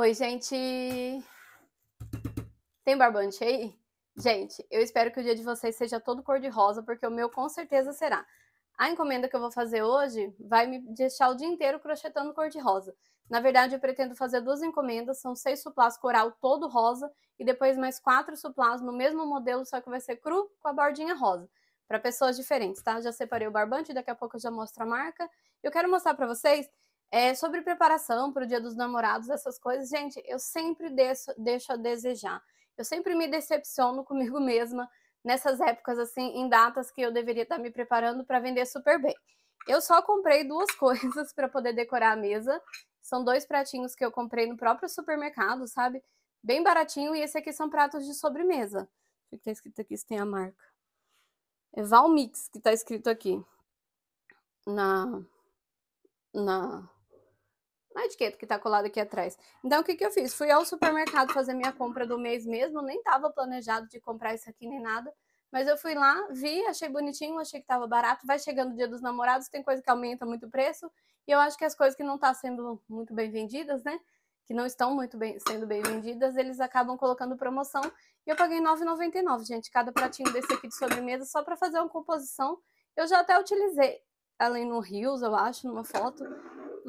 Oi, gente! Tem barbante aí? Gente, eu espero que o dia de vocês seja todo cor-de-rosa, porque o meu com certeza será. A encomenda que eu vou fazer hoje vai me deixar o dia inteiro crochetando cor-de-rosa. Na verdade, eu pretendo fazer duas encomendas, são seis suplás coral todo rosa e depois mais quatro suplás no mesmo modelo, só que vai ser cru com a bordinha rosa, para pessoas diferentes, tá? Já separei o barbante, daqui a pouco eu já mostro a marca. Eu quero mostrar para vocês é, sobre preparação para o Dia dos Namorados, essas coisas, gente, eu sempre deixo, deixo a desejar. Eu sempre me decepciono comigo mesma nessas épocas, assim, em datas que eu deveria estar tá me preparando para vender super bem. Eu só comprei duas coisas para poder decorar a mesa. São dois pratinhos que eu comprei no próprio supermercado, sabe? Bem baratinho. E esse aqui são pratos de sobremesa. O que tá escrito aqui? Se tem a marca. É Valmix que tá escrito aqui. Na. Na. Uma é etiqueta que tá colada aqui atrás. Então, o que, que eu fiz? Fui ao supermercado fazer minha compra do mês mesmo, nem tava planejado de comprar isso aqui nem nada. Mas eu fui lá, vi, achei bonitinho, achei que tava barato. Vai chegando o dia dos namorados, tem coisa que aumenta muito o preço. E eu acho que as coisas que não tá sendo muito bem vendidas, né? Que não estão muito bem sendo bem vendidas, eles acabam colocando promoção. E eu paguei R$ 9,99, gente, cada pratinho desse aqui de sobremesa, só para fazer uma composição. Eu já até utilizei além no Rios, eu acho, numa foto.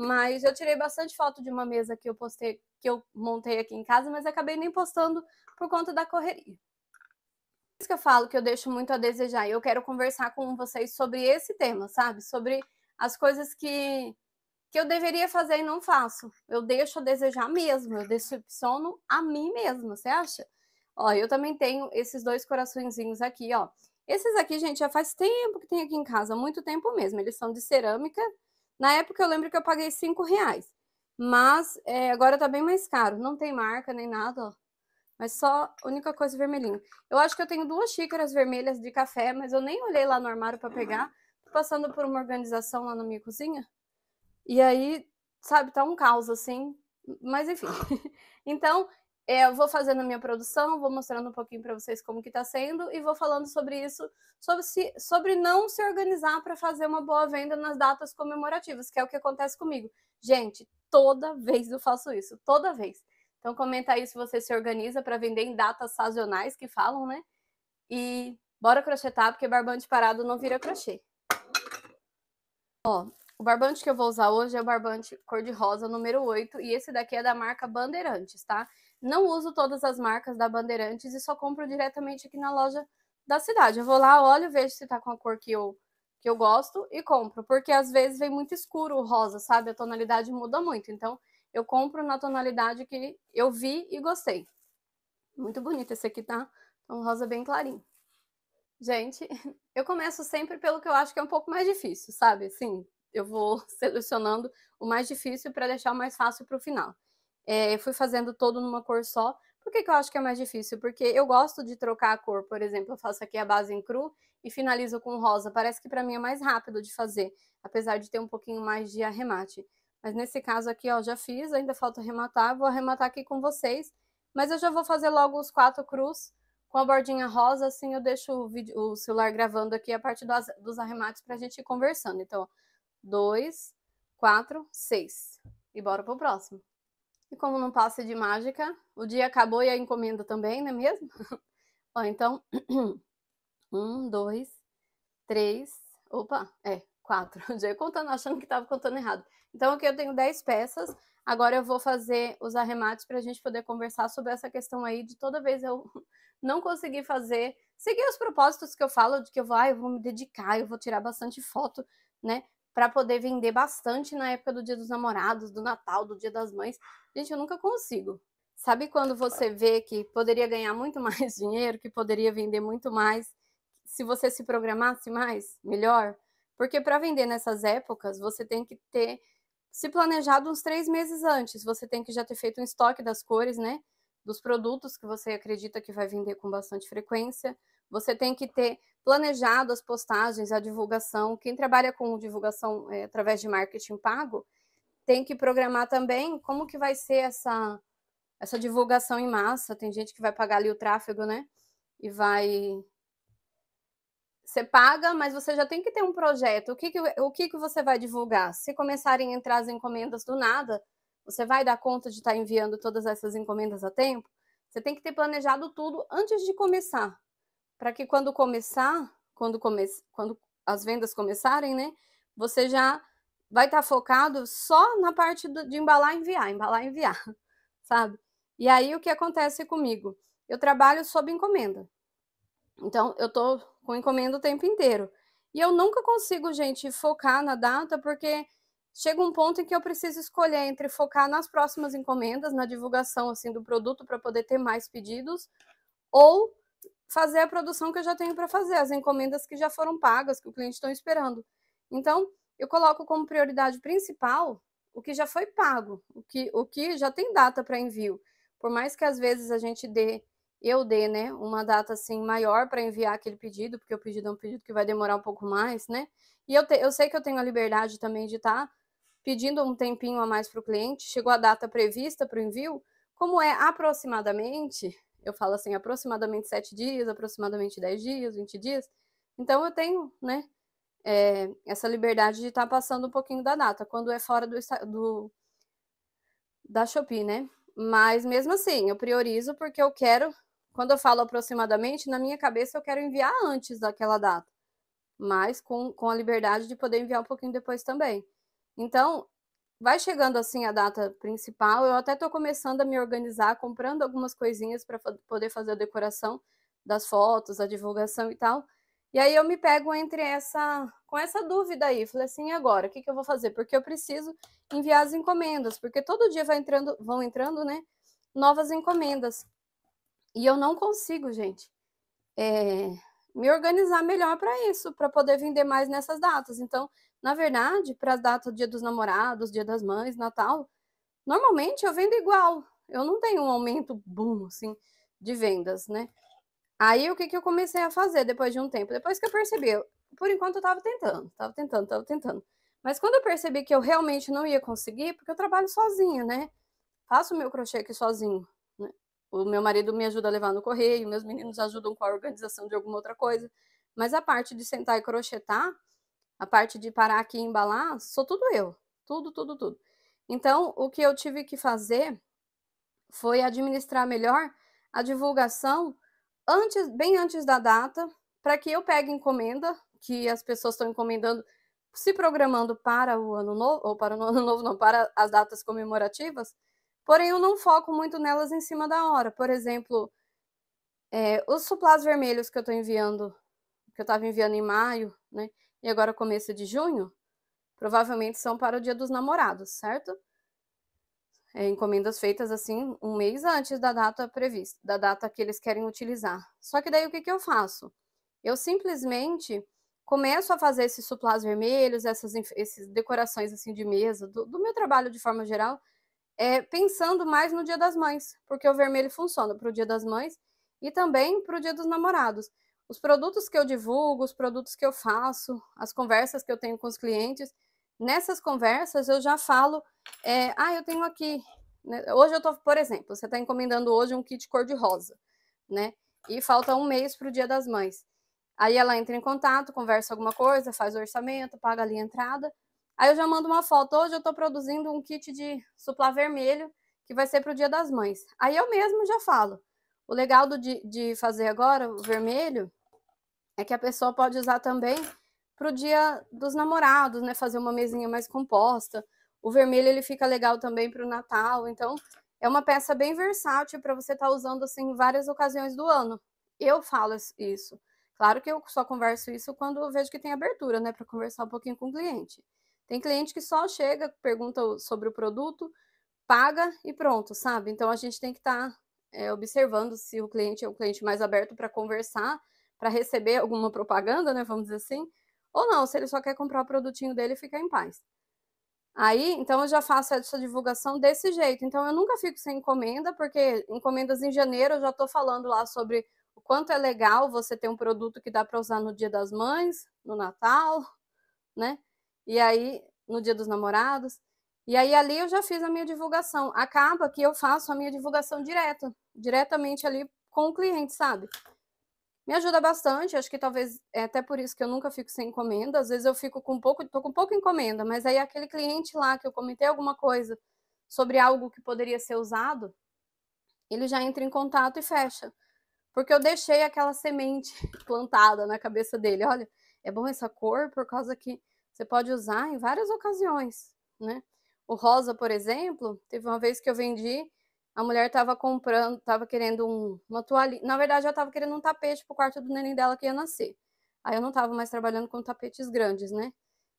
Mas eu tirei bastante foto de uma mesa que eu postei, que eu montei aqui em casa, mas acabei nem postando por conta da correria. Por isso que eu falo que eu deixo muito a desejar. E eu quero conversar com vocês sobre esse tema, sabe? Sobre as coisas que que eu deveria fazer e não faço. Eu deixo a desejar mesmo, eu decepciono a mim mesmo você acha? Ó, eu também tenho esses dois coraçõezinhos aqui, ó. Esses aqui, gente, já faz tempo que tem aqui em casa, muito tempo mesmo. Eles são de cerâmica na época eu lembro que eu paguei 5 reais. Mas é, agora tá bem mais caro. Não tem marca nem nada, ó. Mas só única coisa é vermelhinha. Eu acho que eu tenho duas xícaras vermelhas de café, mas eu nem olhei lá no armário para pegar. Tô passando por uma organização lá na minha cozinha. E aí, sabe, tá um caos assim. Mas enfim. então, é, eu vou fazendo a minha produção, vou mostrando um pouquinho para vocês como que está sendo e vou falando sobre isso, sobre, se, sobre não se organizar para fazer uma boa venda nas datas comemorativas, que é o que acontece comigo. Gente, toda vez eu faço isso, toda vez. Então comenta aí se você se organiza para vender em datas sazonais que falam, né? E bora crochetar, porque barbante parado não vira crochê. Ó, o barbante que eu vou usar hoje é o barbante cor-de-rosa número 8, e esse daqui é da marca Bandeirantes, tá? Não uso todas as marcas da Bandeirantes e só compro diretamente aqui na loja da cidade. Eu vou lá, olho, vejo se tá com a cor que eu, que eu gosto e compro. Porque às vezes vem muito escuro o rosa, sabe? A tonalidade muda muito. Então, eu compro na tonalidade que eu vi e gostei. Muito bonito esse aqui, tá? tá um rosa bem clarinho. Gente, eu começo sempre pelo que eu acho que é um pouco mais difícil, sabe? Sim, eu vou selecionando o mais difícil para deixar o mais fácil para o final é, fui fazendo todo numa cor só. Por que, que eu acho que é mais difícil? Porque eu gosto de trocar a cor, por exemplo, eu faço aqui a base em cru e finalizo com rosa. Parece que para mim é mais rápido de fazer, apesar de ter um pouquinho mais de arremate. Mas nesse caso aqui, ó, já fiz, ainda falta arrematar, vou arrematar aqui com vocês. Mas eu já vou fazer logo os quatro cruz com a bordinha rosa, assim eu deixo o, vídeo, o celular gravando aqui a parte das, dos arremates para a gente ir conversando. Então, ó, dois, quatro, seis. E bora pro próximo. E como não passa de mágica, o dia acabou e a encomenda também, não é mesmo? Ó, então, um, dois, três, opa, é, quatro. Já ia contando, achando que estava contando errado. Então, aqui eu tenho dez peças. Agora eu vou fazer os arremates para a gente poder conversar sobre essa questão aí de toda vez eu não conseguir fazer, seguir os propósitos que eu falo, de que eu vou, ah, eu vou me dedicar, eu vou tirar bastante foto, né? para poder vender bastante na época do Dia dos Namorados, do Natal, do Dia das Mães. Gente, eu nunca consigo. Sabe quando você vê que poderia ganhar muito mais dinheiro, que poderia vender muito mais, se você se programasse mais, melhor? Porque para vender nessas épocas, você tem que ter se planejado uns três meses antes. Você tem que já ter feito um estoque das cores, né? Dos produtos que você acredita que vai vender com bastante frequência. Você tem que ter planejado as postagens, a divulgação. Quem trabalha com divulgação é, através de marketing pago tem que programar também como que vai ser essa, essa divulgação em massa. Tem gente que vai pagar ali o tráfego, né? E vai você paga, mas você já tem que ter um projeto. O que, que, o que, que você vai divulgar? Se começarem a entrar as encomendas do nada, você vai dar conta de estar enviando todas essas encomendas a tempo? Você tem que ter planejado tudo antes de começar para que quando começar, quando, come, quando as vendas começarem, né, você já vai estar tá focado só na parte do, de embalar e enviar, embalar e enviar, sabe? E aí o que acontece comigo? Eu trabalho sob encomenda. Então, eu estou com encomenda o tempo inteiro. E eu nunca consigo, gente, focar na data, porque chega um ponto em que eu preciso escolher entre focar nas próximas encomendas, na divulgação assim do produto para poder ter mais pedidos, ou fazer a produção que eu já tenho para fazer, as encomendas que já foram pagas, que o cliente está esperando. Então, eu coloco como prioridade principal o que já foi pago, o que, o que já tem data para envio. Por mais que às vezes a gente dê, eu dê, né, uma data assim maior para enviar aquele pedido, porque o pedido é um pedido que vai demorar um pouco mais, né? E eu, te, eu sei que eu tenho a liberdade também de estar tá pedindo um tempinho a mais para o cliente. Chegou a data prevista para o envio, como é aproximadamente, eu falo assim, aproximadamente sete dias, aproximadamente dez dias, vinte dias. Então eu tenho, né, é, essa liberdade de estar tá passando um pouquinho da data, quando é fora do, do da Shopee, né? Mas mesmo assim, eu priorizo porque eu quero, quando eu falo aproximadamente, na minha cabeça eu quero enviar antes daquela data, mas com, com a liberdade de poder enviar um pouquinho depois também. Então, vai chegando assim a data principal, eu até estou começando a me organizar, comprando algumas coisinhas para poder fazer a decoração das fotos, a divulgação e tal. E aí eu me pego entre essa com essa dúvida aí, falei assim, agora, o que, que eu vou fazer? Porque eu preciso enviar as encomendas, porque todo dia vai entrando, vão entrando, né, novas encomendas. E eu não consigo, gente, é, me organizar melhor para isso, para poder vender mais nessas datas. Então, na verdade, para as datas do Dia dos Namorados, Dia das Mães, Natal, normalmente eu vendo igual. Eu não tenho um aumento boom assim de vendas, né? Aí o que, que eu comecei a fazer depois de um tempo? Depois que eu percebi, eu, por enquanto eu estava tentando, estava tentando, estava tentando. Mas quando eu percebi que eu realmente não ia conseguir, porque eu trabalho sozinha, né? Faço o meu crochê aqui sozinho. Né? O meu marido me ajuda a levar no correio, meus meninos ajudam com a organização de alguma outra coisa. Mas a parte de sentar e crochetar, a parte de parar aqui e embalar, sou tudo eu. Tudo, tudo, tudo. Então, o que eu tive que fazer foi administrar melhor a divulgação antes, bem antes da data, para que eu pegue encomenda, que as pessoas estão encomendando, se programando para o ano novo, ou para o ano novo, não, para as datas comemorativas, porém eu não foco muito nelas em cima da hora. Por exemplo, é, os suplás vermelhos que eu estou enviando, que eu estava enviando em maio, né? e agora é começo de junho, provavelmente são para o Dia dos Namorados, certo? É, encomendas feitas assim um mês antes da data prevista, da data que eles querem utilizar. Só que daí o que, que eu faço? Eu simplesmente começo a fazer esses suplás vermelhos, essas, esses decorações assim de mesa, do, do meu trabalho de forma geral, é, pensando mais no Dia das Mães, porque o vermelho funciona para o Dia das Mães e também para o Dia dos Namorados os produtos que eu divulgo, os produtos que eu faço, as conversas que eu tenho com os clientes, nessas conversas eu já falo, é, ah, eu tenho aqui, né, hoje eu estou, por exemplo, você está encomendando hoje um kit cor-de-rosa, né? E falta um mês para o Dia das Mães. Aí ela entra em contato, conversa alguma coisa, faz o orçamento, paga ali a entrada. Aí eu já mando uma foto. Hoje eu estou produzindo um kit de suplá vermelho que vai ser para o Dia das Mães. Aí eu mesmo já falo. O legal do, de, de fazer agora o vermelho é que a pessoa pode usar também para o dia dos namorados, né? Fazer uma mesinha mais composta. O vermelho ele fica legal também para o Natal. Então, é uma peça bem versátil para você estar tá usando assim em várias ocasiões do ano. Eu falo isso. Claro que eu só converso isso quando eu vejo que tem abertura, né, para conversar um pouquinho com o cliente. Tem cliente que só chega, pergunta sobre o produto, paga e pronto, sabe? Então a gente tem que estar tá, é, observando se o cliente é o cliente mais aberto para conversar para receber alguma propaganda, né, vamos dizer assim, ou não, se ele só quer comprar o produtinho dele e ficar em paz. Aí, então eu já faço essa divulgação desse jeito. Então eu nunca fico sem encomenda, porque encomendas em janeiro eu já estou falando lá sobre o quanto é legal você ter um produto que dá para usar no Dia das Mães, no Natal, né? E aí no Dia dos Namorados. E aí ali eu já fiz a minha divulgação. Acaba que eu faço a minha divulgação direta, diretamente ali com o cliente, sabe? me ajuda bastante. Acho que talvez é até por isso que eu nunca fico sem encomenda. Às vezes eu fico com pouco, tô com pouca encomenda, mas aí aquele cliente lá que eu comentei alguma coisa sobre algo que poderia ser usado, ele já entra em contato e fecha. Porque eu deixei aquela semente plantada na cabeça dele. Olha, é bom essa cor por causa que você pode usar em várias ocasiões, né? O rosa, por exemplo, teve uma vez que eu vendi a mulher estava comprando, estava querendo um, uma toalha. Na verdade, ela estava querendo um tapete para o quarto do neném dela que ia nascer. Aí eu não estava mais trabalhando com tapetes grandes, né?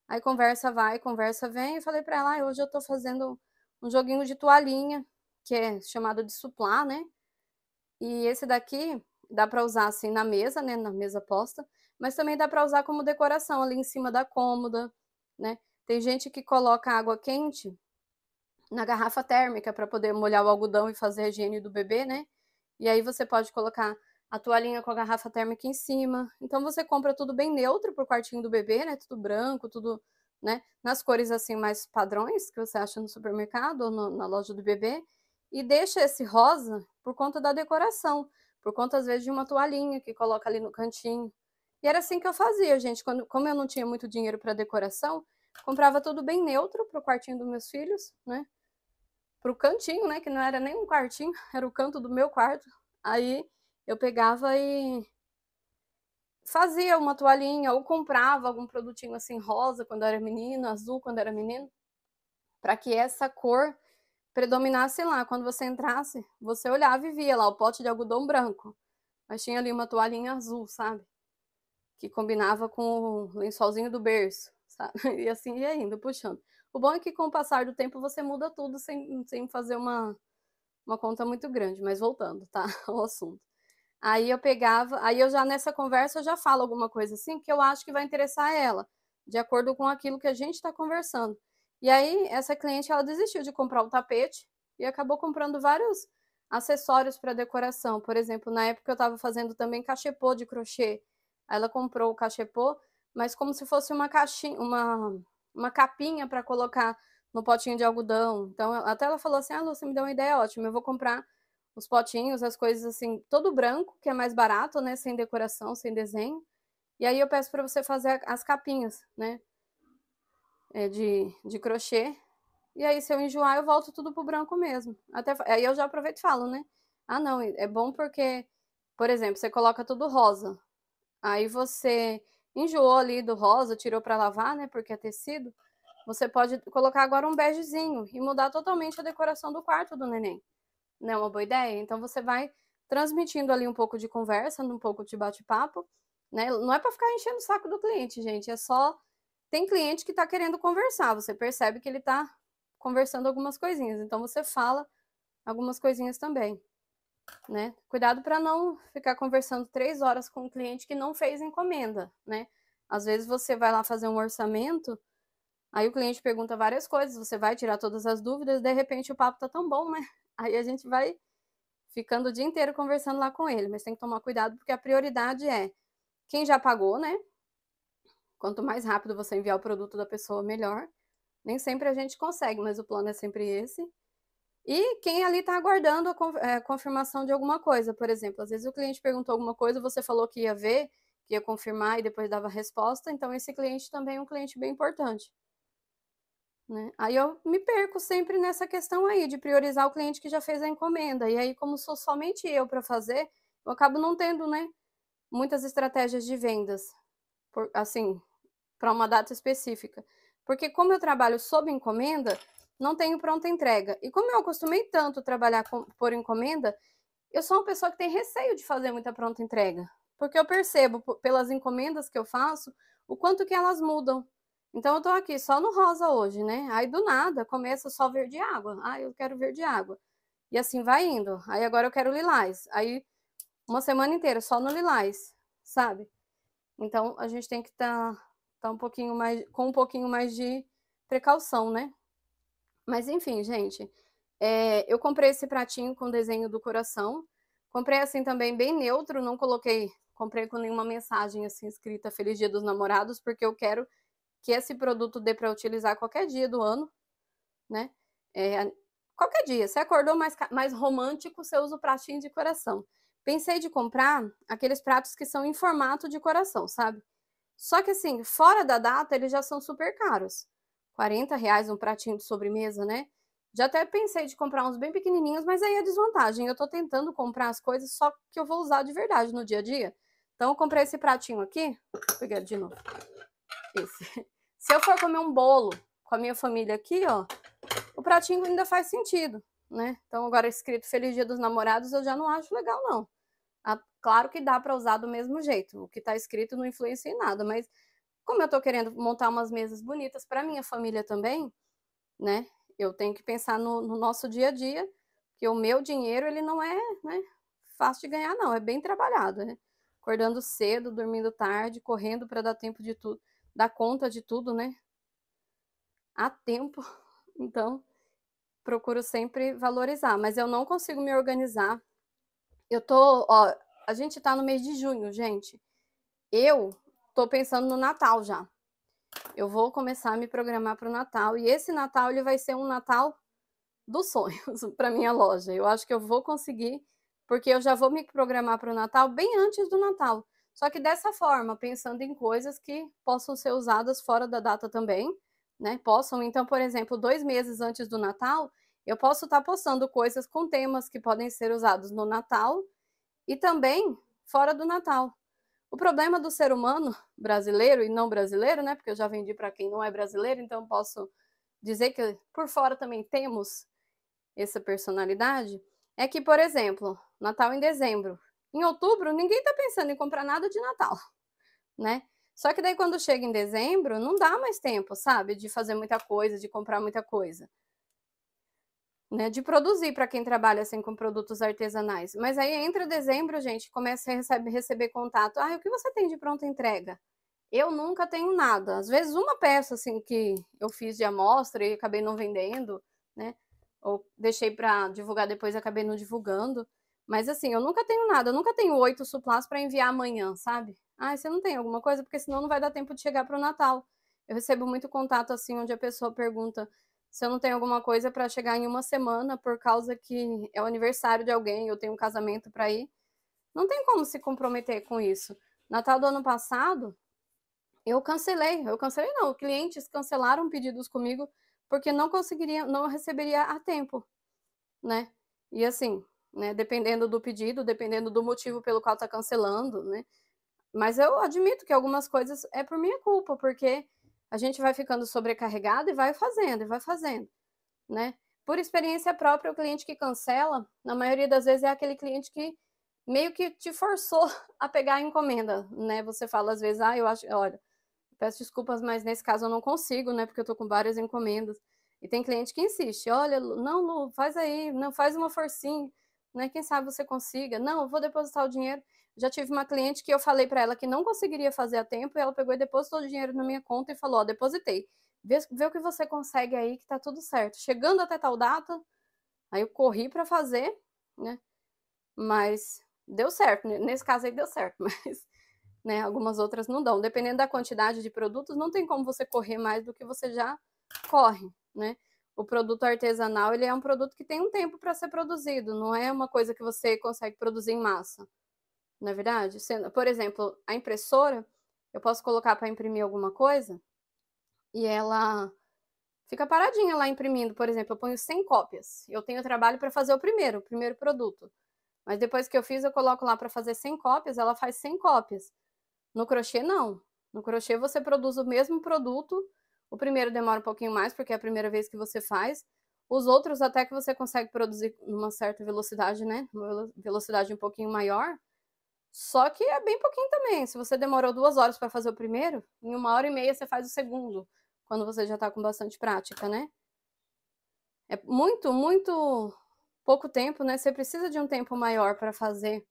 Aí conversa vai, conversa vem. E falei para ela: ah, hoje eu estou fazendo um joguinho de toalhinha, que é chamado de suplá, né? E esse daqui dá para usar assim na mesa, né? Na mesa posta, mas também dá para usar como decoração ali em cima da cômoda, né? Tem gente que coloca água quente na garrafa térmica para poder molhar o algodão e fazer a higiene do bebê, né? E aí você pode colocar a toalhinha com a garrafa térmica em cima. Então você compra tudo bem neutro pro quartinho do bebê, né? Tudo branco, tudo, né? Nas cores assim mais padrões que você acha no supermercado ou no, na loja do bebê. E deixa esse rosa por conta da decoração, por conta às vezes de uma toalhinha que coloca ali no cantinho. E era assim que eu fazia, gente. Quando, como eu não tinha muito dinheiro para decoração, comprava tudo bem neutro pro quartinho dos meus filhos, né? pro cantinho, né? Que não era nem um quartinho, era o canto do meu quarto. Aí eu pegava e fazia uma toalhinha ou comprava algum produtinho assim rosa quando era menino, azul quando era menino, para que essa cor predominasse lá. Quando você entrasse, você olhava e via lá o pote de algodão branco, mas tinha ali uma toalhinha azul, sabe? Que combinava com o lençolzinho do berço, sabe? E assim ia indo, puxando. O bom é que com o passar do tempo você muda tudo sem, sem fazer uma, uma conta muito grande, mas voltando, tá? Ao assunto. Aí eu pegava, aí eu já nessa conversa eu já falo alguma coisa assim que eu acho que vai interessar ela, de acordo com aquilo que a gente está conversando. E aí essa cliente ela desistiu de comprar o tapete e acabou comprando vários acessórios para decoração. Por exemplo, na época eu estava fazendo também cachepô de crochê. Aí ela comprou o cachepô, mas como se fosse uma caixinha, uma uma capinha para colocar no potinho de algodão. Então, até ela falou assim: ah, Lu, você me deu uma ideia é ótima, eu vou comprar os potinhos, as coisas assim, todo branco, que é mais barato, né? Sem decoração, sem desenho. E aí eu peço para você fazer as capinhas, né? É de, de crochê. E aí, se eu enjoar, eu volto tudo pro branco mesmo. Até, aí eu já aproveito e falo, né? Ah, não, é bom porque, por exemplo, você coloca tudo rosa. Aí você enjoou ali do rosa, tirou para lavar, né? Porque é tecido. Você pode colocar agora um begezinho e mudar totalmente a decoração do quarto do neném. Não é uma boa ideia? Então você vai transmitindo ali um pouco de conversa, um pouco de bate-papo, né? Não é para ficar enchendo o saco do cliente, gente. É só tem cliente que está querendo conversar. Você percebe que ele está conversando algumas coisinhas. Então você fala algumas coisinhas também. Né? Cuidado para não ficar conversando três horas com um cliente que não fez encomenda, né? Às vezes você vai lá fazer um orçamento, aí o cliente pergunta várias coisas, você vai tirar todas as dúvidas, de repente o papo tá tão bom, né? Aí a gente vai ficando o dia inteiro conversando lá com ele, mas tem que tomar cuidado porque a prioridade é quem já pagou, né? Quanto mais rápido você enviar o produto da pessoa, melhor. Nem sempre a gente consegue, mas o plano é sempre esse. E quem ali está aguardando a eh, confirmação de alguma coisa, por exemplo, às vezes o cliente perguntou alguma coisa, você falou que ia ver, que ia confirmar e depois dava a resposta, então esse cliente também é um cliente bem importante. Né? Aí eu me perco sempre nessa questão aí de priorizar o cliente que já fez a encomenda. E aí, como sou somente eu para fazer, eu acabo não tendo né, muitas estratégias de vendas, por, assim, para uma data específica. Porque como eu trabalho sob encomenda, não tenho pronta entrega. E como eu acostumei tanto trabalhar com, por encomenda, eu sou uma pessoa que tem receio de fazer muita pronta entrega, porque eu percebo pelas encomendas que eu faço o quanto que elas mudam. Então eu tô aqui só no rosa hoje, né? Aí do nada começa só verde água. Ah, eu quero verde água. E assim vai indo. Aí agora eu quero lilás. Aí uma semana inteira só no lilás, sabe? Então a gente tem que estar tá, tá um pouquinho mais com um pouquinho mais de precaução, né? Mas enfim, gente, é, eu comprei esse pratinho com desenho do coração. Comprei assim também bem neutro, não coloquei, comprei com nenhuma mensagem assim escrita Feliz Dia dos Namorados, porque eu quero que esse produto dê para utilizar qualquer dia do ano, né? É, qualquer dia. Você acordou mais, mais romântico, você usa o pratinho de coração. Pensei de comprar aqueles pratos que são em formato de coração, sabe? Só que assim, fora da data, eles já são super caros. 40 reais um pratinho de sobremesa, né? Já até pensei de comprar uns bem pequenininhos, mas aí é desvantagem. Eu tô tentando comprar as coisas só que eu vou usar de verdade no dia a dia. Então eu comprei esse pratinho aqui, vou pegar de novo. Esse. Se eu for comer um bolo com a minha família aqui, ó, o pratinho ainda faz sentido, né? Então agora escrito Feliz Dia dos Namorados eu já não acho legal não. Ah, claro que dá para usar do mesmo jeito. O que tá escrito não influencia em nada, mas como eu estou querendo montar umas mesas bonitas para minha família também, né? Eu tenho que pensar no, no, nosso dia a dia, que o meu dinheiro ele não é né, fácil de ganhar, não, é bem trabalhado, né? Acordando cedo, dormindo tarde, correndo para dar tempo de tudo, dar conta de tudo, né? Há tempo, então procuro sempre valorizar, mas eu não consigo me organizar. Eu tô, ó, a gente tá no mês de junho, gente. Eu tô pensando no Natal já. Eu vou começar a me programar para o Natal e esse Natal ele vai ser um Natal dos sonhos para minha loja. Eu acho que eu vou conseguir, porque eu já vou me programar para o Natal bem antes do Natal. Só que dessa forma, pensando em coisas que possam ser usadas fora da data também, né? Possam, então, por exemplo, dois meses antes do Natal, eu posso estar tá postando coisas com temas que podem ser usados no Natal e também fora do Natal. O problema do ser humano brasileiro e não brasileiro, né? Porque eu já vendi para quem não é brasileiro, então posso dizer que por fora também temos essa personalidade. É que, por exemplo, Natal em dezembro, em outubro ninguém está pensando em comprar nada de Natal, né? Só que daí quando chega em dezembro, não dá mais tempo, sabe, de fazer muita coisa, de comprar muita coisa né, de produzir para quem trabalha assim com produtos artesanais. Mas aí entra dezembro, gente, começa a receber, receber contato. Ah, o que você tem de pronta entrega? Eu nunca tenho nada. Às vezes uma peça assim que eu fiz de amostra e acabei não vendendo, né? Ou deixei para divulgar depois, acabei não divulgando. Mas assim, eu nunca tenho nada. Eu nunca tenho oito suplás para enviar amanhã, sabe? Ah, você não tem alguma coisa porque senão não vai dar tempo de chegar para o Natal. Eu recebo muito contato assim onde a pessoa pergunta se eu não tenho alguma coisa para chegar em uma semana por causa que é o aniversário de alguém, eu tenho um casamento para ir, não tem como se comprometer com isso. Natal do ano passado, eu cancelei, eu cancelei não, clientes cancelaram pedidos comigo porque não conseguiria, não receberia a tempo, né? E assim, né, dependendo do pedido, dependendo do motivo pelo qual está cancelando, né? Mas eu admito que algumas coisas é por minha culpa, porque a gente vai ficando sobrecarregado e vai fazendo, e vai fazendo, né? Por experiência própria, o cliente que cancela, na maioria das vezes é aquele cliente que meio que te forçou a pegar a encomenda, né? Você fala às vezes, ah, eu acho, olha, peço desculpas, mas nesse caso eu não consigo, né? Porque eu tô com várias encomendas. E tem cliente que insiste, olha, não, Lu, faz aí, não faz uma forcinha né? Quem sabe você consiga. Não, eu vou depositar o dinheiro. Já tive uma cliente que eu falei para ela que não conseguiria fazer a tempo e ela pegou e depositou o dinheiro na minha conta e falou: Ó, depositei. Vê, vê o que você consegue aí, que tá tudo certo. Chegando até tal data, aí eu corri para fazer, né? Mas deu certo. Nesse caso aí deu certo, mas né, algumas outras não dão. Dependendo da quantidade de produtos, não tem como você correr mais do que você já corre, né? o produto artesanal ele é um produto que tem um tempo para ser produzido, não é uma coisa que você consegue produzir em massa. Na é verdade, por exemplo, a impressora, eu posso colocar para imprimir alguma coisa e ela fica paradinha lá imprimindo. Por exemplo, eu ponho 100 cópias. Eu tenho trabalho para fazer o primeiro, o primeiro produto. Mas depois que eu fiz, eu coloco lá para fazer 100 cópias, ela faz 100 cópias. No crochê, não. No crochê, você produz o mesmo produto o primeiro demora um pouquinho mais, porque é a primeira vez que você faz. Os outros até que você consegue produzir numa certa velocidade, né? Uma velocidade um pouquinho maior. Só que é bem pouquinho também. Se você demorou duas horas para fazer o primeiro, em uma hora e meia você faz o segundo, quando você já está com bastante prática, né? É muito, muito pouco tempo, né? Você precisa de um tempo maior para fazer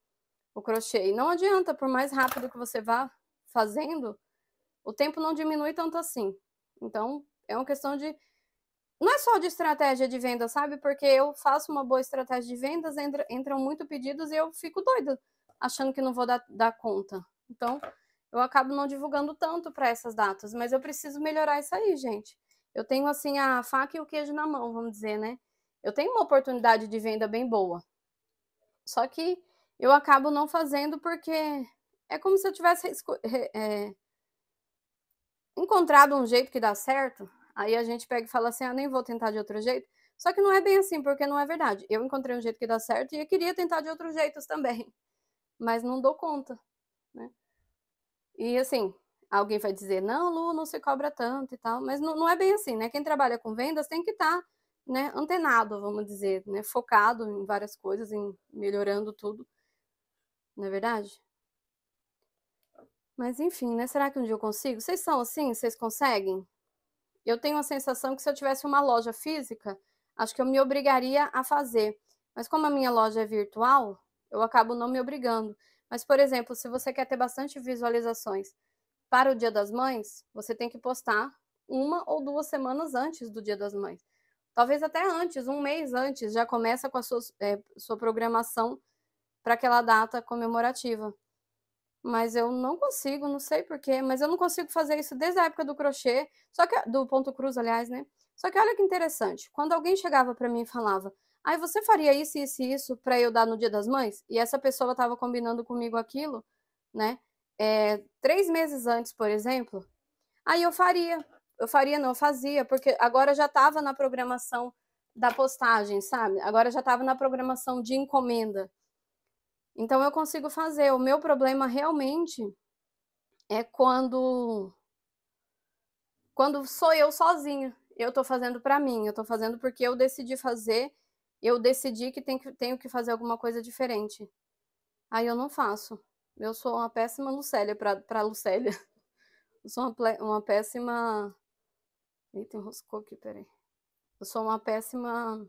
o crochê. E não adianta, por mais rápido que você vá fazendo, o tempo não diminui tanto assim. Então, é uma questão de. Não é só de estratégia de venda, sabe? Porque eu faço uma boa estratégia de vendas, entra, entram muito pedidos e eu fico doida, achando que não vou dar, dar conta. Então, eu acabo não divulgando tanto para essas datas, mas eu preciso melhorar isso aí, gente. Eu tenho, assim, a faca e o queijo na mão, vamos dizer, né? Eu tenho uma oportunidade de venda bem boa. Só que eu acabo não fazendo porque é como se eu tivesse. É, encontrado um jeito que dá certo, aí a gente pega e fala assim: ah, nem vou tentar de outro jeito. Só que não é bem assim, porque não é verdade. Eu encontrei um jeito que dá certo e eu queria tentar de outros jeitos também, mas não dou conta, né? E assim, alguém vai dizer: não, Lu, não se cobra tanto e tal, mas não, não é bem assim, né? Quem trabalha com vendas tem que estar. Tá né, antenado, vamos dizer, né, focado em várias coisas, em melhorando tudo. Não é verdade? Mas enfim, né? Será que um dia eu consigo? Vocês são assim? Vocês conseguem? Eu tenho a sensação que se eu tivesse uma loja física, acho que eu me obrigaria a fazer. Mas como a minha loja é virtual, eu acabo não me obrigando. Mas, por exemplo, se você quer ter bastante visualizações para o Dia das Mães, você tem que postar uma ou duas semanas antes do Dia das Mães. Talvez até antes, um mês antes, já começa com a sua, é, sua programação para aquela data comemorativa mas eu não consigo, não sei porquê, mas eu não consigo fazer isso desde a época do crochê, só que do ponto cruz, aliás, né? Só que olha que interessante, quando alguém chegava para mim e falava, aí ah, você faria isso, isso e isso para eu dar no Dia das Mães? E essa pessoa estava combinando comigo aquilo, né? É, três meses antes, por exemplo, aí eu faria, eu faria, não, eu fazia, porque agora já estava na programação da postagem, sabe? Agora já estava na programação de encomenda. Então eu consigo fazer. O meu problema realmente é quando quando sou eu sozinha. Eu estou fazendo para mim, eu estou fazendo porque eu decidi fazer, eu decidi que, tem que tenho que fazer alguma coisa diferente. Aí eu não faço. Eu sou uma péssima Lucélia para Lucélia. Eu sou uma, uma péssima. Eita, enroscou aqui, peraí. Eu sou uma péssima.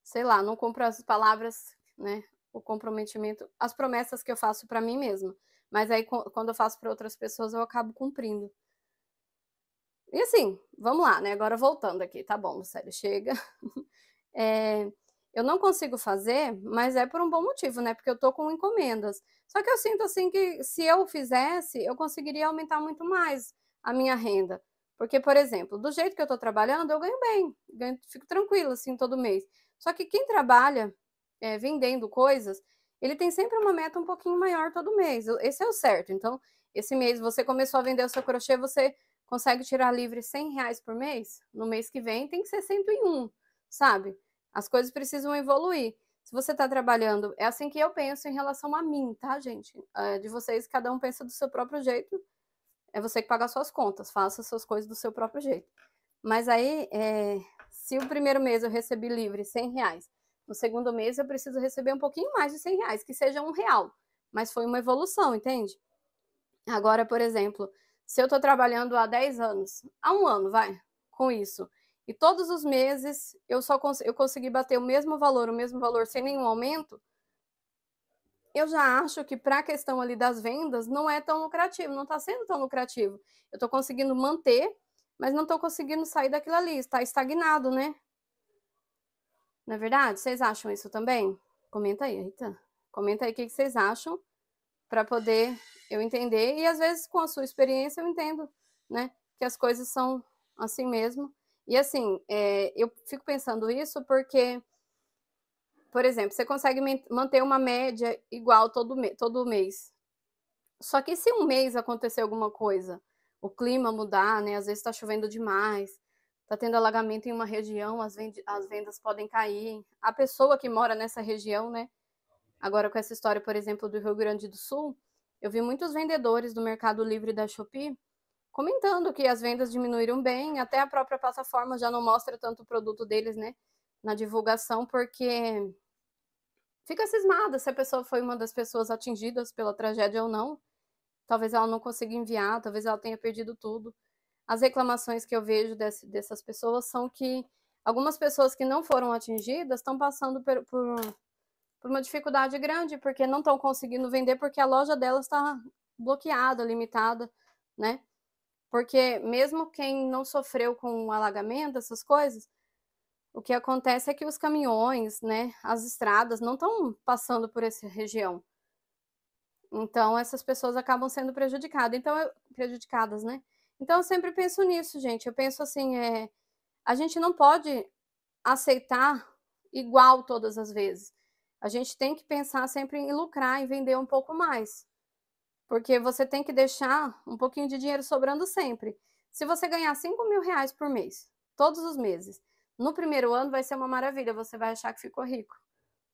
Sei lá, não compro as palavras, né? o comprometimento, as promessas que eu faço para mim mesma. Mas aí, quando eu faço para outras pessoas, eu acabo cumprindo. E assim, vamos lá, né? Agora voltando aqui, tá bom, sério, chega. É, eu não consigo fazer, mas é por um bom motivo, né? Porque eu tô com encomendas. Só que eu sinto assim que se eu fizesse, eu conseguiria aumentar muito mais a minha renda. Porque, por exemplo, do jeito que eu tô trabalhando, eu ganho bem, ganho, fico tranquila assim todo mês. Só que quem trabalha é, vendendo coisas, ele tem sempre uma meta um pouquinho maior todo mês. Esse é o certo. Então, esse mês você começou a vender o seu crochê, você consegue tirar livre 100 reais por mês? No mês que vem tem que ser 101, sabe? As coisas precisam evoluir. Se você está trabalhando, é assim que eu penso em relação a mim, tá, gente? É, de vocês, cada um pensa do seu próprio jeito. É você que paga suas contas, faça suas coisas do seu próprio jeito. Mas aí, é... se o primeiro mês eu recebi livre 100 reais no segundo mês eu preciso receber um pouquinho mais de 100 reais, que seja um real. Mas foi uma evolução, entende? Agora, por exemplo, se eu estou trabalhando há 10 anos, há um ano, vai, com isso, e todos os meses eu só cons eu consegui bater o mesmo valor, o mesmo valor sem nenhum aumento, eu já acho que para a questão ali das vendas não é tão lucrativo, não está sendo tão lucrativo. Eu estou conseguindo manter, mas não estou conseguindo sair daquilo ali, está estagnado, né? Na é verdade? Vocês acham isso também? Comenta aí, Rita. Comenta aí o que vocês acham para poder eu entender. E às vezes, com a sua experiência, eu entendo, né? Que as coisas são assim mesmo. E assim, é, eu fico pensando isso porque, por exemplo, você consegue manter uma média igual todo, todo mês. Só que se um mês acontecer alguma coisa, o clima mudar, né? Às vezes está chovendo demais, está tendo alagamento em uma região, as, as vendas podem cair. A pessoa que mora nessa região, né? Agora, com essa história, por exemplo, do Rio Grande do Sul, eu vi muitos vendedores do Mercado Livre da Shopee comentando que as vendas diminuíram bem, até a própria plataforma já não mostra tanto o produto deles, né? Na divulgação, porque fica cismada se a pessoa foi uma das pessoas atingidas pela tragédia ou não. Talvez ela não consiga enviar, talvez ela tenha perdido tudo as reclamações que eu vejo desse, dessas pessoas são que algumas pessoas que não foram atingidas estão passando por, por, por, uma dificuldade grande, porque não estão conseguindo vender, porque a loja delas está bloqueada, limitada, né? Porque mesmo quem não sofreu com o alagamento, essas coisas, o que acontece é que os caminhões, né, as estradas não estão passando por essa região. Então essas pessoas acabam sendo prejudicadas. Então eu, prejudicadas, né? Então eu sempre penso nisso, gente. Eu penso assim, é, a gente não pode aceitar igual todas as vezes. A gente tem que pensar sempre em lucrar e vender um pouco mais. Porque você tem que deixar um pouquinho de dinheiro sobrando sempre. Se você ganhar 5 mil reais por mês, todos os meses, no primeiro ano vai ser uma maravilha, você vai achar que ficou rico,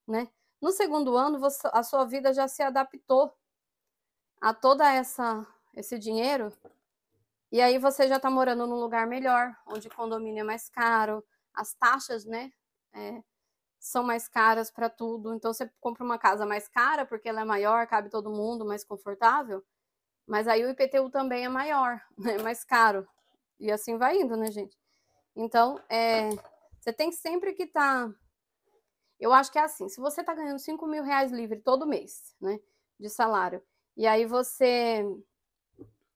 né? No segundo ano, você, a sua vida já se adaptou a toda essa esse dinheiro e aí você já está morando num lugar melhor, onde o condomínio é mais caro, as taxas, né? É, são mais caras para tudo. Então você compra uma casa mais cara porque ela é maior, cabe todo mundo, mais confortável. Mas aí o IPTU também é maior, né? Mais caro. E assim vai indo, né, gente? Então, é, você tem sempre que estar. Tá... Eu acho que é assim: se você está ganhando 5 mil reais livre todo mês, né, de salário, e aí você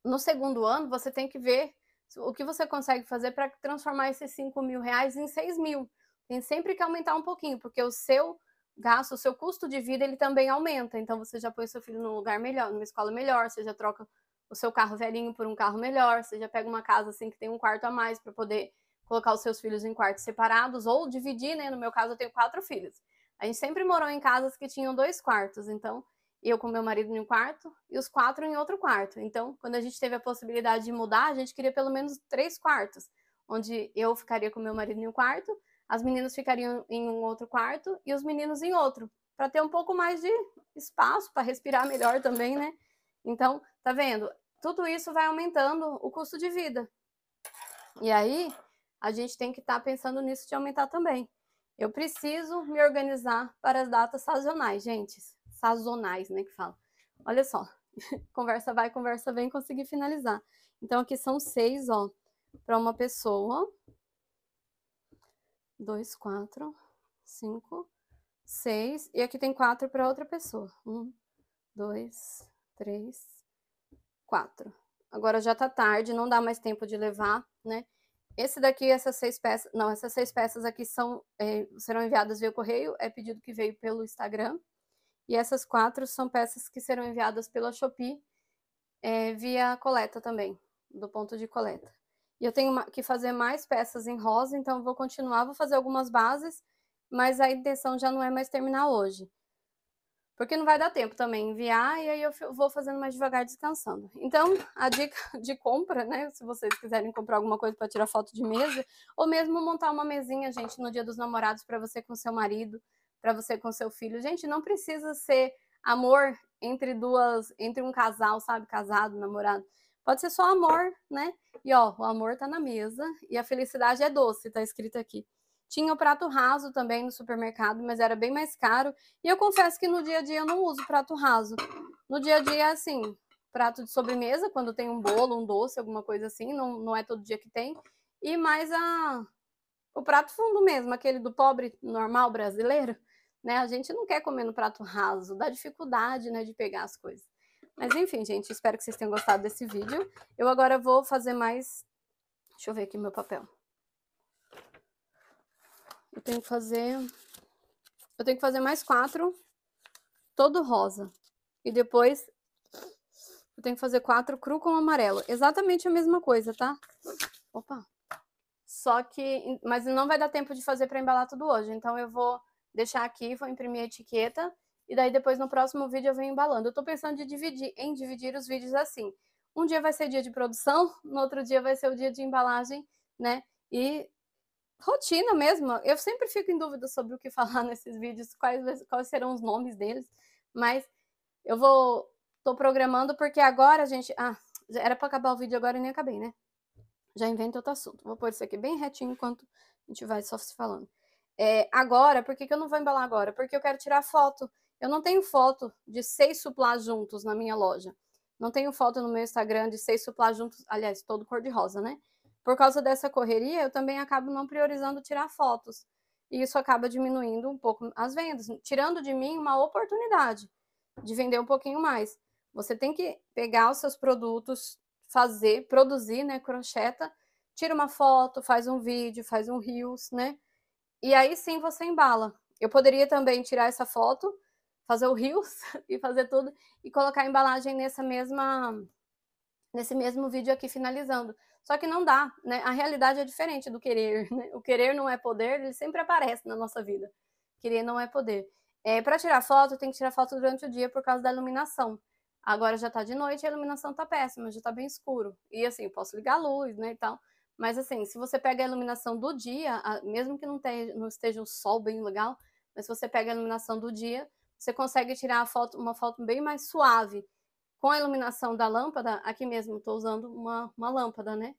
no segundo ano, você tem que ver o que você consegue fazer para transformar esses 5 mil reais em 6 mil. Tem sempre que aumentar um pouquinho, porque o seu gasto, o seu custo de vida, ele também aumenta. Então, você já põe seu filho num lugar melhor, numa escola melhor, você já troca o seu carro velhinho por um carro melhor, você já pega uma casa assim que tem um quarto a mais para poder colocar os seus filhos em quartos separados ou dividir, né? No meu caso, eu tenho quatro filhos. A gente sempre morou em casas que tinham dois quartos, então eu com meu marido em um quarto e os quatro em outro quarto. Então, quando a gente teve a possibilidade de mudar, a gente queria pelo menos três quartos, onde eu ficaria com meu marido em um quarto, as meninas ficariam em um outro quarto e os meninos em outro, para ter um pouco mais de espaço para respirar melhor também, né? Então, tá vendo? Tudo isso vai aumentando o custo de vida. E aí, a gente tem que estar tá pensando nisso de aumentar também. Eu preciso me organizar para as datas sazonais, gente sazonais, né, que fala. Olha só, conversa vai, conversa vem, consegui finalizar. Então, aqui são seis, ó, para uma pessoa. Dois, quatro, cinco, seis. E aqui tem quatro para outra pessoa. Um, dois, três, quatro. Agora já tá tarde, não dá mais tempo de levar, né? Esse daqui, essas seis peças, não, essas seis peças aqui são, é, serão enviadas via correio, é pedido que veio pelo Instagram. E essas quatro são peças que serão enviadas pela Shopee é, via coleta também, do ponto de coleta. E eu tenho que fazer mais peças em rosa, então vou continuar, vou fazer algumas bases, mas a intenção já não é mais terminar hoje. Porque não vai dar tempo também enviar, e aí eu vou fazendo mais devagar, descansando. Então, a dica de compra, né? Se vocês quiserem comprar alguma coisa para tirar foto de mesa, ou mesmo montar uma mesinha, gente, no Dia dos Namorados para você com seu marido para você com seu filho. Gente, não precisa ser amor entre duas, entre um casal, sabe, casado, namorado. Pode ser só amor, né? E ó, o amor tá na mesa e a felicidade é doce, tá escrito aqui. Tinha o prato raso também no supermercado, mas era bem mais caro. E eu confesso que no dia a dia eu não uso prato raso. No dia a dia, assim, prato de sobremesa, quando tem um bolo, um doce, alguma coisa assim, não, não é todo dia que tem. E mais a, o prato fundo mesmo, aquele do pobre normal brasileiro, né? A gente não quer comer no prato raso, dá dificuldade né, de pegar as coisas. Mas enfim, gente, espero que vocês tenham gostado desse vídeo. Eu agora vou fazer mais... Deixa eu ver aqui meu papel. Eu tenho que fazer... Eu tenho que fazer mais quatro, todo rosa. E depois eu tenho que fazer quatro cru com amarelo. Exatamente a mesma coisa, tá? Opa! Só que... Mas não vai dar tempo de fazer para embalar tudo hoje. Então eu vou deixar aqui, vou imprimir a etiqueta e daí depois no próximo vídeo eu venho embalando. Eu tô pensando de dividir, em dividir os vídeos assim. Um dia vai ser dia de produção, no outro dia vai ser o dia de embalagem, né? E rotina mesmo. Eu sempre fico em dúvida sobre o que falar nesses vídeos, quais, quais serão os nomes deles, mas eu vou tô programando porque agora a gente, ah, era para acabar o vídeo agora e nem acabei, né? Já invento outro assunto. Vou pôr isso aqui bem retinho enquanto a gente vai só se falando é, agora, por que, que eu não vou embalar agora? Porque eu quero tirar foto. Eu não tenho foto de seis suplás juntos na minha loja. Não tenho foto no meu Instagram de seis suplás juntos, aliás, todo cor-de-rosa, né? Por causa dessa correria, eu também acabo não priorizando tirar fotos. E isso acaba diminuindo um pouco as vendas, tirando de mim uma oportunidade de vender um pouquinho mais. Você tem que pegar os seus produtos, fazer, produzir, né, crocheta, tira uma foto, faz um vídeo, faz um reels, né? E aí sim você embala. Eu poderia também tirar essa foto, fazer o rios e fazer tudo e colocar a embalagem nessa mesma nesse mesmo vídeo aqui finalizando. Só que não dá, né? A realidade é diferente do querer, né? O querer não é poder, ele sempre aparece na nossa vida. Querer não é poder. É, para tirar foto, tem que tirar foto durante o dia por causa da iluminação. Agora já está de noite e a iluminação está péssima, já está bem escuro. E assim, eu posso ligar a luz, né, e tal. Mas assim, se você pega a iluminação do dia, mesmo que não, não esteja o sol bem legal, mas se você pega a iluminação do dia, você consegue tirar foto, uma foto bem mais suave. Com a iluminação da lâmpada, aqui mesmo estou usando uma, uma lâmpada, né?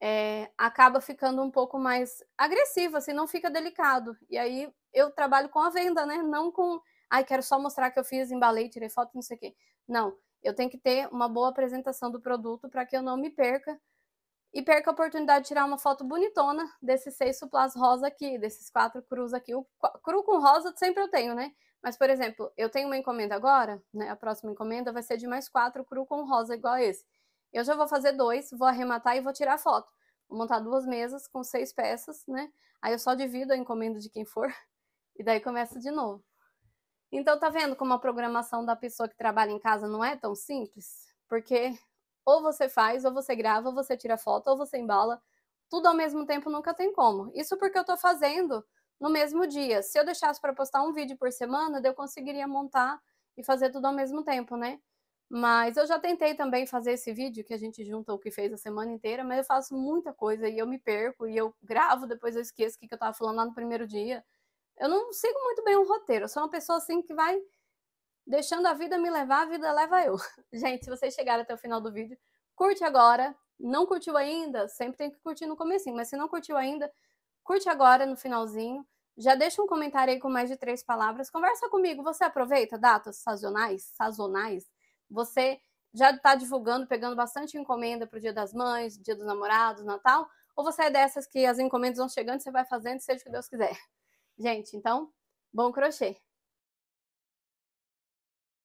É, acaba ficando um pouco mais agressivo, assim, não fica delicado. E aí eu trabalho com a venda, né? Não com, ai, quero só mostrar que eu fiz, embalei, tirei foto, não sei o quê. Não, eu tenho que ter uma boa apresentação do produto para que eu não me perca e perca a oportunidade de tirar uma foto bonitona desses seis suplás rosa aqui, desses quatro crus aqui. O cru com rosa sempre eu tenho, né? Mas, por exemplo, eu tenho uma encomenda agora, né? A próxima encomenda vai ser de mais quatro cru com rosa igual a esse. Eu já vou fazer dois, vou arrematar e vou tirar foto. Vou montar duas mesas com seis peças, né? Aí eu só divido a encomenda de quem for e daí começa de novo. Então, tá vendo como a programação da pessoa que trabalha em casa não é tão simples? Porque ou você faz, ou você grava, ou você tira foto, ou você embala. Tudo ao mesmo tempo nunca tem como. Isso porque eu estou fazendo no mesmo dia. Se eu deixasse para postar um vídeo por semana, eu conseguiria montar e fazer tudo ao mesmo tempo, né? Mas eu já tentei também fazer esse vídeo que a gente junta o que fez a semana inteira, mas eu faço muita coisa e eu me perco e eu gravo, depois eu esqueço o que eu estava falando lá no primeiro dia. Eu não sigo muito bem um roteiro, eu sou uma pessoa assim que vai Deixando a vida me levar, a vida leva eu. Gente, se vocês chegaram até o final do vídeo, curte agora. Não curtiu ainda? Sempre tem que curtir no começo, mas se não curtiu ainda, curte agora no finalzinho. Já deixa um comentário aí com mais de três palavras. Conversa comigo. Você aproveita datas sazonais? Sazonais? Você já está divulgando, pegando bastante encomenda para o Dia das Mães, Dia dos Namorados, Natal? Ou você é dessas que as encomendas vão chegando, você vai fazendo, seja o que Deus quiser? Gente, então, bom crochê!